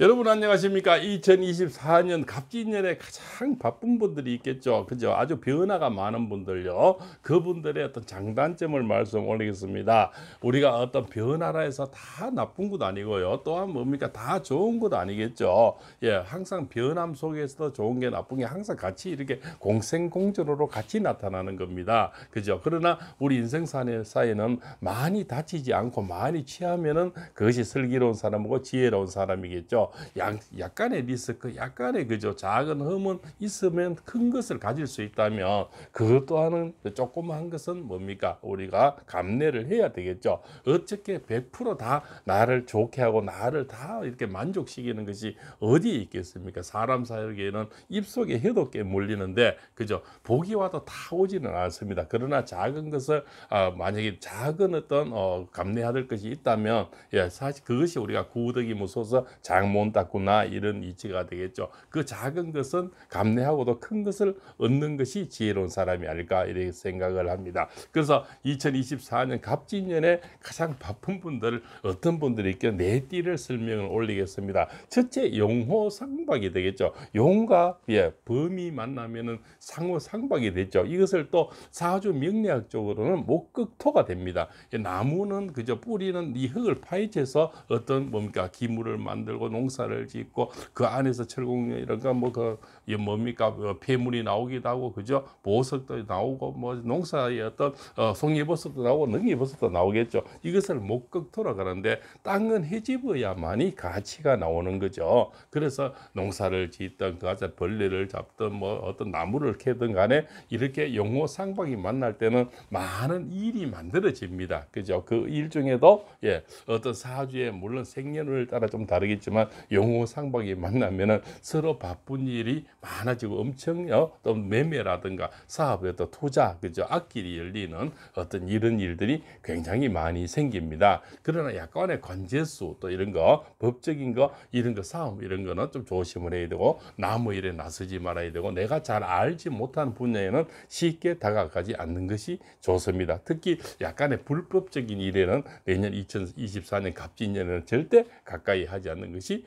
여러분 안녕하십니까 2024년 갑진년에 가장 바쁜 분들이 있겠죠 그죠 아주 변화가 많은 분들요 그분들의 어떤 장단점을 말씀 올리겠습니다 우리가 어떤 변화라 해서 다 나쁜 것 아니고요 또한 뭡니까 다 좋은 것 아니겠죠 예 항상 변함 속에서도 좋은 게 나쁜 게 항상 같이 이렇게 공생공전으로 같이 나타나는 겁니다 그죠 그러나 우리 인생 사이에는 많이 다치지 않고 많이 취하면은 그것이 슬기로운 사람이고 지혜로운 사람이겠죠 있 약, 간의 리스크, 약간의 그죠. 작은 흠은 있으면 큰 것을 가질 수 있다면 그것 또한은 조그마한 것은 뭡니까? 우리가 감내를 해야 되겠죠. 어떻게 100%다 나를 좋게 하고 나를 다 이렇게 만족시키는 것이 어디에 있겠습니까? 사람 사역에는 입속에 해독에 몰리는데 그죠. 복이 와도 다 오지는 않습니다. 그러나 작은 것을 어, 만약에 작은 어떤 어, 감내해야 될 것이 있다면 예, 사실 그것이 우리가 구덕이 무소서 장모 못다구나 이런 이치가 되겠죠. 그 작은 것은 감내하고도 큰 것을 얻는 것이 지혜로운 사람이 아닐까 이렇게 생각을 합니다. 그래서 2024년 갑진년에 가장 바쁜 분들 어떤 분들이 있겠 네 띠를 설명을 올리겠습니다. 첫째 용호 상박이 되겠죠. 용과 예, 범이 만나면은 상호 상박이 되죠. 이것을 또 사주 명리학적으로는 목극토가 됩니다. 예, 나무는 그저 뿌리는 이 흙을 파헤쳐서 어떤 뭡니까 기물을 만들고 농 농사를 짓고 그 안에서 철공 이런가 뭐그 뭡니까 어, 폐물이 나오기도 하고 그죠 보석도 나오고 뭐 농사의 어떤 어, 송이버섯도 나오고 능이버섯도 나오겠죠 이것을 목극 돌아가는데 땅은 해집어야만이 가치가 나오는 거죠 그래서 농사를 짓던 그아자 벌레를 잡던 뭐 어떤 나무를 캐든 간에 이렇게 용호 상박이 만날 때는 많은 일이 만들어집니다 그죠 그 일 중에도 예 어떤 사주에 물론 생년을 따라 좀 다르겠지만 용호 상박이 만나면은 서로 바쁜 일이 많아지고 엄청 요또 어, 매매라든가 사업에 또 투자 그죠 앞길이 열리는 어떤 이런 일들이 굉장히 많이 생깁니다. 그러나 약간의 관제수 또 이런 거 법적인 거 이런 거 싸움 이런 거는 좀 조심을 해야 되고 남의 일에 나서지 말아야 되고 내가 잘 알지 못하는 분야에는 쉽게 다가가지 않는 것이 좋습니다. 특히 약간의 불법적인 일에는 내년 2024년 갑진년에는 절대 가까이 하지 않는 것이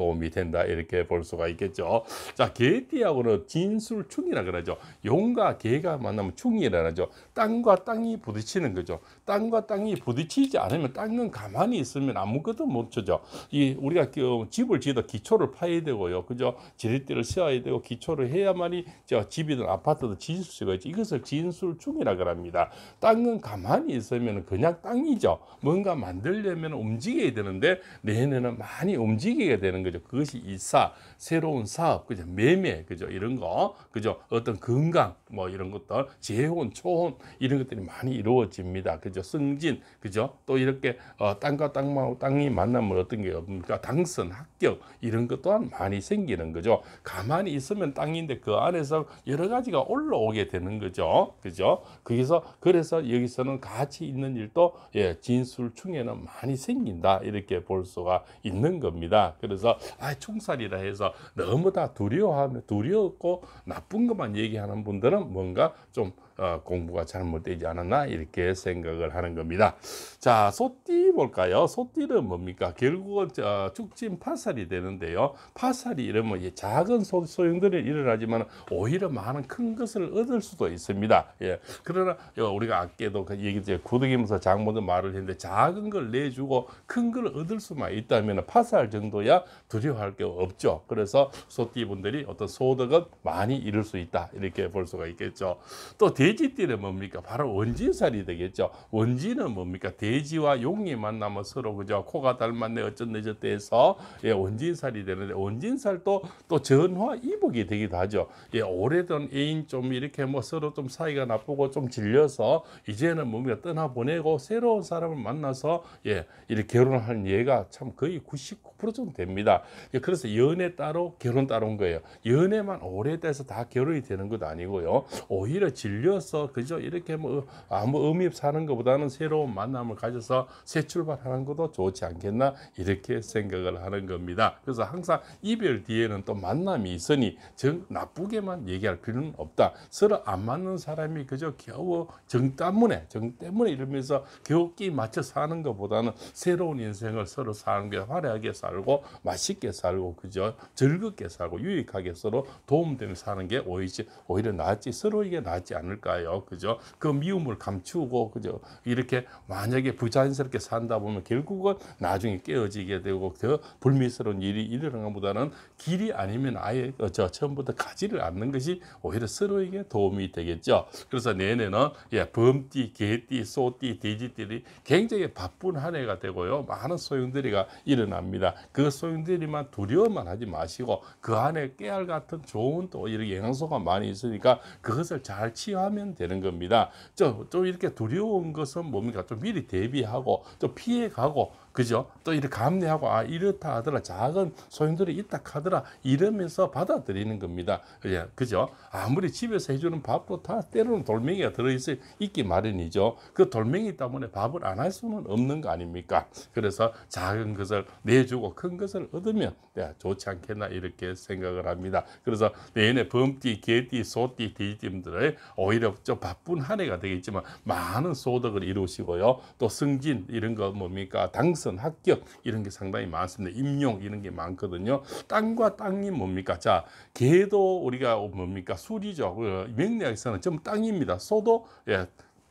도움이 된다 이렇게 볼 수가 있겠죠. 자, 개띠하고는 진술충이라 그러죠. 용과 개가 만나면 충이라 그러죠. 땅과 땅이 부딪히는 거죠. 땅과 땅이 부딪히지 않으면 땅은 가만히 있으면 아무것도 못 쳐죠. 이 우리가 그 집을 지어도 기초를 파야 되고요. 그죠? 지렛대를 세워야 되고 기초를 해야만이 저 집이든 아파트든 지을 수가 있지. 이것을 진술충이라 그럽니다. 땅은 가만히 있으면 그냥 땅이죠. 뭔가 만들려면 움직여야 되는데 내년는 많이 움직이게 되는 거죠. 그죠? 그것이 이사, 새로운 사업, 그죠? 매매, 그죠? 이런 거, 그죠? 어떤 건강, 뭐 이런 것들, 재혼, 초혼, 이런 것들이 많이 이루어집니다. 그죠? 승진, 그죠? 또 이렇게, 어, 땅과 땅마, 땅이 만나면 어떤 게 없습니까? 당선, 합격, 이런 것 또한 많이 생기는 거죠. 가만히 있으면 땅인데 그 안에서 여러 가지가 올라오게 되는 거죠. 그죠? 거기서, 그래서 여기서는 가치 있는 일도, 예, 진술 중에는 많이 생긴다. 이렇게 볼 수가 있는 겁니다. 그래서 아 총살이라 해서 너무 다 두려워하며 두려웠고 나쁜 것만 얘기하는 분들은 뭔가 좀 어, 공부가 잘못되지 않았나 이렇게 생각을 하는 겁니다. 자, 소띠 볼까요? 소띠는 뭡니까? 결국은 어, 죽진 파살이 되는데요. 파살이 이러면 작은 소, 소용들이 일어나지만 오히려 많은 큰 것을 얻을 수도 있습니다. 예. 그러나 어, 우리가 아까도 그 얘기 구독이면서 장모도 말을 했는데 작은 걸 내주고 큰 걸 얻을 수만 있다면 파살 정도야 두려워할 게 없죠. 그래서 소띠 분들이 어떤 소득은 많이 이룰 수 있다 이렇게 볼 수가 있겠죠. 또 대. 돼지띠는 뭡니까? 바로 원진살이 되겠죠. 원진은 뭡니까? 돼지와 용이 만나면 서로 그죠? 코가 닮았네 어쩐네 저때 해서 예, 원진살이 되는데 원진살도 또 전화 이복이 되기도 하죠. 예, 오래된 애인 좀 이렇게 뭐 서로 좀 사이가 나쁘고 좀 질려서 이제는 뭡니까? 떠나보내고 새로운 사람을 만나서 예, 이렇게 결혼하는 예가 참 거의 99% 정도 됩니다. 예, 그래서 연애 따로 결혼 따로인 거예요. 연애만 오래돼서 다 결혼이 되는 것도 아니고요. 오히려 질려 만들어그죠 이렇게 뭐 아무 뭐 의미 없이 하는 것보다는 새로운 만남을 가져서 새 출발하는 것도 좋지 않겠나 이렇게 생각을 하는 겁니다. 그래서 항상 이별 뒤에는 또 만남이 있으니 정 나쁘게만 얘기할 필요는 없다. 서로 안 맞는 사람이 그저 겨우 정 때문에 정 때문에 이러면서 겨우 끼 맞춰 사는 것보다는 새로운 인생을 서로 사는 게 화려하게 살고 맛있게 살고 그저 즐겁게 살고 유익하게 서로 도움되며 사는 게 오히려 오히 낫지 서로에게 낫지 않을 않을까요? 그죠? 그 미움을 감추고 그죠? 이렇게 만약에 부자연스럽게 산다 보면 결국은 나중에 깨어지게 되고 더 불미스러운 일이 일어난 것보다는 길이 아니면 아예 어, 저 처음부터 가지를 않는 것이 오히려 서로에게 도움이 되겠죠. 그래서 내내는 예, 범띠, 개띠, 소띠, 돼지띠들이 굉장히 바쁜 한 해가 되고요. 많은 소용들이가 일어납니다. 그 소용들이만 두려워만 하지 마시고 그 안에 깨알 같은 좋은 또이런 영양소가 많이 있으니까 그것을 잘취하 하면 되는 겁니다. 좀, 이렇게 두려운 것은 뭡니까? 좀 미리 대비하고 좀 피해가고 그죠? 또 이렇게 감내하고 아 이렇다 하더라 작은 소용들이 있다 하더라 이러면서 받아들이는 겁니다. 그죠? 예, 그죠? 아무리 집에서 해주는 밥도 다 때로는 돌멩이가 들어있어 있기 마련이죠. 그 돌멩이 때문에 밥을 안 할 수는 없는 거 아닙니까? 그래서 작은 것을 내주고 큰 것을 얻으면 야, 좋지 않겠나 이렇게 생각을 합니다. 그래서 내년에 범띠, 개띠, 소띠, 돼지띠들의 오히려 좀 바쁜 한 해가 되겠지만 많은 소득을 이루시고요. 또 승진 이런 거 뭡니까? 당 편선, 합격 이런 게 상당히 많습니다. 임용 이런 게 많거든요. 땅과 땅이 뭡니까? 자, 개도 우리가 뭡니까? 술이죠. 맥락에서는 어, 좀 땅입니다. 소도 예,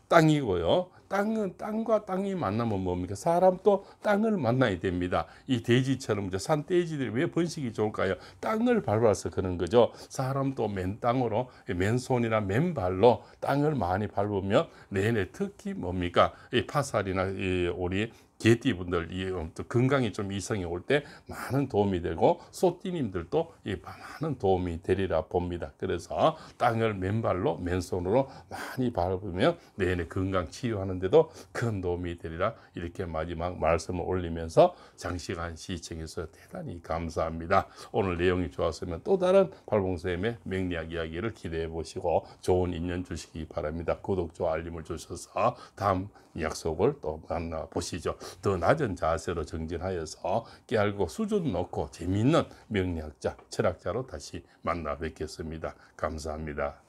땅이고요. 땅은 땅과 땅이 만나면 뭡니까? 사람도 땅을 만나야 됩니다. 이 돼지처럼 산 돼지들이 왜 번식이 좋을까요? 땅을 밟아서 그런 거죠. 사람도 맨 땅으로 예, 맨손이나 맨발로 땅을 많이 밟으면 내내 특히 뭡니까? 이 파살이나 이 오리 개띠 분들 이 어, 건강이 좀 이상이 올 때 많은 도움이 되고 소띠님들도 이 많은 도움이 되리라 봅니다. 그래서 땅을 맨발로 맨손으로 많이 밟으면 내내 건강 치유하는데도 큰 도움이 되리라 이렇게 마지막 말씀을 올리면서 장시간 시청해서 대단히 감사합니다. 오늘 내용이 좋았으면 또 다른 팔봉쌤의 명리학 이야기를 기대해 보시고 좋은 인연 주시기 바랍니다. 구독, 좋아, 알림을 주셔서 다음 약속을 또 만나보시죠. 더 낮은 자세로 정진하여서 깨알고 수준 놓고 재미있는 명리학자, 철학자로 다시 만나 뵙겠습니다. 감사합니다.